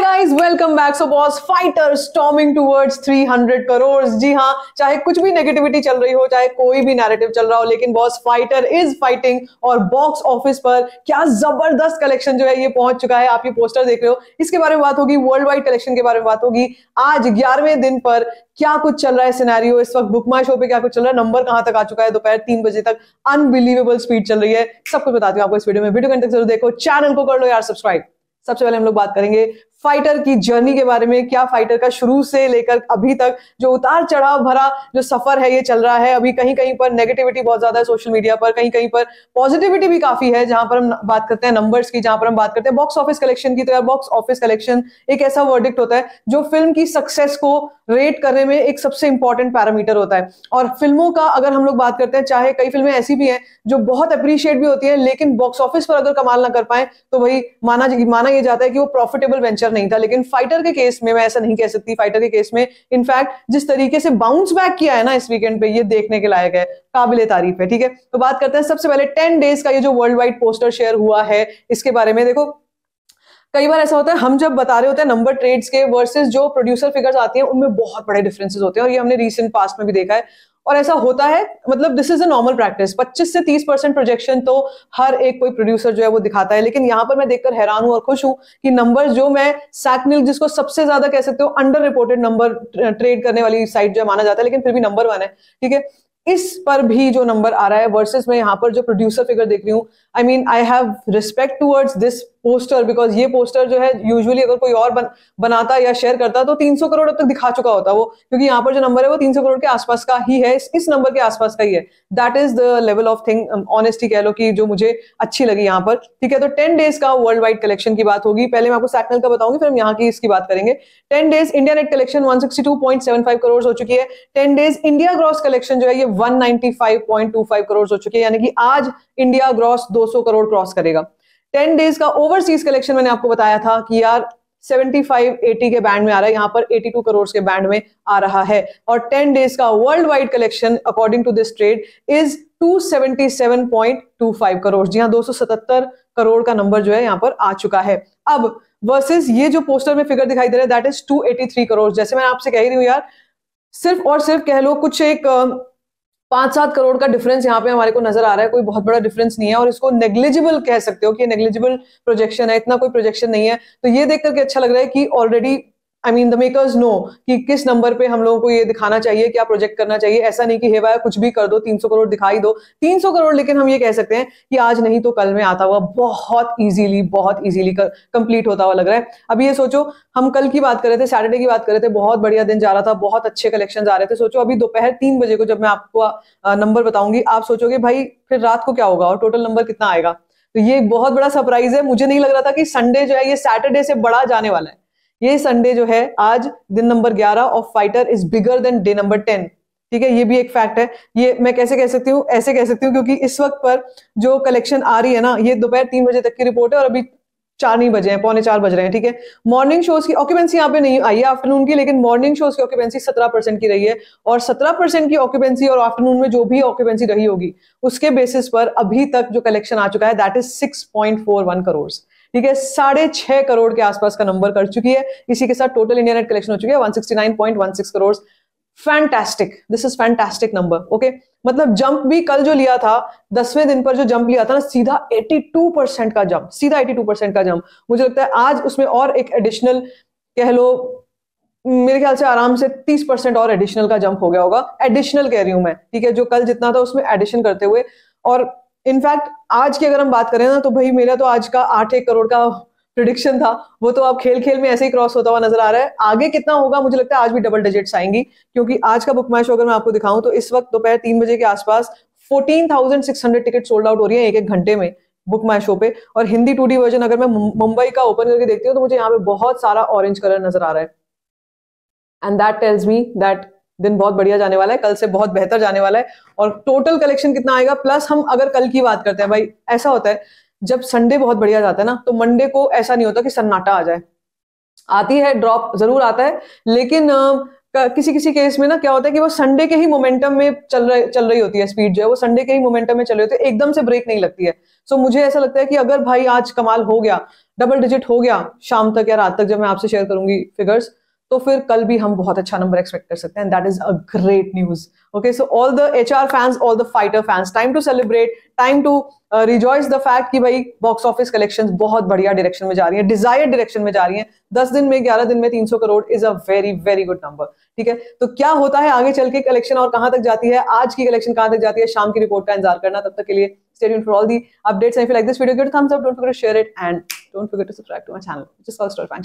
हाय guys welcome back so Boss Fighter storming towards 300 crore जी हाँ चाहे कुछ भी नेगेटिविटी चल रही हो चाहे कोई भी नैरेटिव चल रहा हो लेकिन बॉस फाइटर इज फाइटिंग और बॉक्स ऑफिस पर क्या जबरदस्त कलेक्शन जो है ये पहुंच चुका है आप ये पोस्टर देख रहे हो इसके बारे में बात होगी वर्ल्ड वाइड कलेक्शन के बारे में बात होगी आज ग्यारहवें दिन पर क्या कुछ चल रहा है सिनेरियो इस वक्त बुक माई शो पे क्या कुछ चल रहा है नंबर कहां तक आ चुका है दोपहर तीन बजे तक अनबिलीवेबल स्पीड चल रही है सब कुछ बताती हूँ आपको इस वीडियो में वीडियो कंटेक्ट जरूर देखो चैनल को कर लो यार सब्सक्राइब सबसे पहले हम लोग बात करेंगे फाइटर की जर्नी के बारे में क्या फाइटर का शुरू से लेकर अभी तक जो उतार चढ़ाव भरा जो सफर है ये चल रहा है अभी कहीं कहीं पर नेगेटिविटी बहुत ज्यादा है सोशल मीडिया पर कहीं कहीं पर पॉजिटिविटी भी काफी है जहां पर हम बात करते हैं नंबर्स की जहां पर हम बात करते हैं बॉक्स ऑफिस कलेक्शन की तो बॉक्स ऑफिस कलेक्शन एक ऐसा वर्डिक्ट होता है जो फिल्म की सक्सेस को रेट करने में एक सबसे इंपॉर्टेंट पैरामीटर होता है और फिल्मों का अगर हम लोग बात करते हैं चाहे कई फिल्में ऐसी भी हैं जो बहुत अप्रिशिएट भी होती है लेकिन बॉक्स ऑफिस पर अगर कमाल ना कर पाए तो वही माना माना यह जाता है कि वो प्रॉफिटेबल वेंचर फाइटर मतलब नहीं था लेकिन फाइटर के केस में मैं ऐसा नहीं कह सकती फाइटर के केस में इनफैक्ट जिस तरीके से बाउंस बैक किया है ना इस वीकेंड पे ये देखने के लायक है काबिले तारीफ है ठीक है तो बात करते हैं सबसे पहले टेन डेज का ये जो वर्ल्ड वाइड पोस्टर शेयर हुआ है इसके बारे में देखो कई बार ऐसा होता है हम जब बता रहे होते हैं नंबर ट्रेड्स के वर्सेस जो प्रोड्यूसर फिगर्स आती हैं उनमें बहुत बड़े डिफरेंसेस होते हैं और ये हमने रीसेंट पास्ट में भी देखा है और ऐसा होता है मतलब this is a normal practice 25 से 30 परसेंट प्रोजेक्शन तो हर एक कोई प्रोड्यूसर जो है वो दिखाता है लेकिन यहाँ पर मैं देखकर हैरान हूं और खुश हूं कि नंबर जो मैं सैकनिल जिसको सबसे ज्यादा कह सकते हो अंडर रिपोर्टेड नंबर ट्रेड करने वाली साइट जो माना जाता है लेकिन फिर भी नंबर वन है ठीक है इस पर भी जो नंबर आ रहा है वर्सेस मैं यहाँ पर जो प्रोड्यूसर फिगर देख रही हूँ I mean I have respect towards this poster because ये पोस्टर जो है यूजुअली अगर कोई और बन, बनाता या शेयर करता तो 300 करोड़ अब तक दिखा चुका होता वो क्योंकि यहाँ पर जो नंबर है वो 300 करोड़ के आसपास का ही है इस, इस नंबर के आसपास का ही है that is the level of thing honesty कह लो कि जो मुझे अच्छी लगी यहाँ पर ठीक है तो टेन डेज का वर्ल्ड वाइड कलेक्शन की बात होगी पहले मैं आपको सैटनल का बताऊंगी फिर हम यहाँ की इसकी बात करेंगे ten days India net collection one crore हो चुकी है ten days India gross collection जो है ये वन करोड़ हो चुकी है यानी कि आज इंडिया ग्रॉस सौ करोड़ क्रॉस करेगा टेन डेज का ओवरसीज कलेक्शन मैंने आपको बताया था कि यार 75-80 के बैंड में आ रहा है यहाँ पर 82 करोड़ के बैंड में आ रहा है और 10 डेज का world wide collection according to this trade is 277.25 crore जी हाँ 277 करोड़ का नंबर जो है यहाँ पर आ चुका है अब वर्सेस ये जो पोस्टर में फिगर दिखाई दे रहा है दैट इज 283 करोड़ जैसे मैं आपसे कह रही हूँ यार सिर्फ और सिर्फ कह लो कुछ एक पांच सात करोड़ का डिफरेंस यहाँ पे हमारे को नजर आ रहा है कोई बहुत बड़ा डिफरेंस नहीं है और इसको नेग्लिजिबल कह सकते हो कि नेग्लिजिबल प्रोजेक्शन है इतना कोई प्रोजेक्शन नहीं है तो ये देख करके अच्छा लग रहा है कि already I mean the makers know कि किस नंबर पे हम लोगों को ये दिखाना चाहिए क्या प्रोजेक्ट करना चाहिए ऐसा नहीं कि हे वाया कुछ भी कर दो 300 करोड़ दिखाई दो 300 करोड़ लेकिन हम ये कह सकते हैं कि आज नहीं तो कल में आता हुआ बहुत इजीली बहुत इजीली कंप्लीट होता हुआ लग रहा है अभी ये सोचो हम कल की बात कर रहे थे सैटरडे की बात कर रहे थे बहुत बढ़िया दिन जा रहा था बहुत अच्छे कलेक्शन आ रहे थे सोचो अभी दोपहर तीन बजे को जब मैं आपको नंबर बताऊंगी आप सोचोगे भाई फिर रात को क्या होगा और टोटल नंबर कितना आएगा तो ये बहुत बड़ा सरप्राइज है मुझे नहीं लग रहा था कि संडे जो है ये सैटरडे से बड़ा जाने वाला है ये संडे जो है आज दिन नंबर ग्यारह of Fighter is bigger than day number ten ठीक है ये भी एक फैक्ट है ये मैं कैसे कह सकती हूँ ऐसे कह सकती हूँ क्योंकि इस वक्त पर जो कलेक्शन आ रही है ना ये दोपहर तीन बजे तक की रिपोर्ट है और अभी चार नहीं बजे हैं पौने चार बज रहे हैं ठीक है मॉर्निंग शोज की ऑक्यूपेंसी यहाँ पे नहीं आई है आफ्टरनून की लेकिन मॉर्निंग शोज की ऑक्यूपेंसी सत्रह परसेंट की रही है और सत्रह परसेंट की ऑक्यूपेंसी और आफ्टरनून में जो भी ऑक्यूपेंसी रही होगी उसके बेसिस पर अभी तक जो कलेक्शन आ चुका है that is six point four one crore ठीक है साढ़े छह करोड़ के आसपास का नंबर कर चुकी है इसी के साथ टोटल इंडिया नेट कलेक्शन हो चुकी है 169.16 crore fantastic this is fantastic number okay मतलब जंप भी कल जो लिया था दसवें दिन पर जो जंप लिया था ना सीधा 82 परसेंट का जंप सीधा 82 परसेंट का जंप मुझे लगता है आज उसमें और एक एडिशनल कह लो मेरे ख्याल से आराम से 30 परसेंट और एडिशनल का जंप हो गया होगा एडिशनल कह रही हूं मैं ठीक है जो कल जितना था उसमें एडिशन करते हुए और इनफैक्ट आज की अगर हम बात करें ना तो भाई मेरा तो आज का आठ एक करोड़ का प्रिडिक्शन था वो तो आप खेल खेल में ऐसे ही क्रॉस होता हुआ नजर आ रहा है आगे कितना होगा मुझे लगता है आज भी डबल डिजिट्स आएंगी क्योंकि आज का बुक मैच अगर मैं आपको दिखाऊं तो इस वक्त दोपहर तीन बजे के आसपास fourteen thousand six hundred ticket sold out हो रही है एक एक घंटे में बुक माई शो पे और हिंदी टू डी वर्जन अगर मैं मुंबई का ओपन करके देखती हूँ तो मुझे यहाँ पे बहुत सारा ऑरेंज कलर नजर आ रहा है and that tells me that दिन बहुत बढ़िया जाने वाला है कल से बहुत बेहतर जाने वाला है और टोटल कलेक्शन कितना आएगा प्लस हम अगर कल की बात करते हैं भाई ऐसा होता है जब संडे बहुत बढ़िया जाता है ना तो मंडे को ऐसा नहीं होता कि सन्नाटा आ जाए आती है ड्रॉप जरूर आता है लेकिन किसी किसी केस में ना क्या होता है कि वो संडे के ही मोमेंटम में चल रही चल रही होती है स्पीड जो है वो संडे के ही मोमेंटम में चल रही होती है एकदम से ब्रेक नहीं लगती है सो so, मुझे ऐसा लगता है कि अगर भाई आज कमाल हो गया डबल डिजिट हो गया शाम तक या रात तक जब मैं आपसे शेयर करूंगी फिगर्स तो फिर कल भी हम बहुत अच्छा नंबर एक्सपेक्ट कर सकते हैं that is a great news okay so all the H R fans all the Fighter fans time to celebrate time to rejoice the fact कि भाई बॉक्स ऑफिस कलेक्शन बहुत बढ़िया डायरेक्शन में जा रही है डिजायर डायरेक्शन में जा रही है दस दिन में ग्यारह दिन में तीन सौ crore is a very very good number ठीक है तो क्या होता है आगे चल के कलेक्शन और कहां तक जाती है आज की कलेक्शन कहां तक जाती है शाम की रिपोर्ट का इंतजार करना तब तक के लिए stay for all the updates And if you like this video, give it a thumbs up. Don't forget to share it and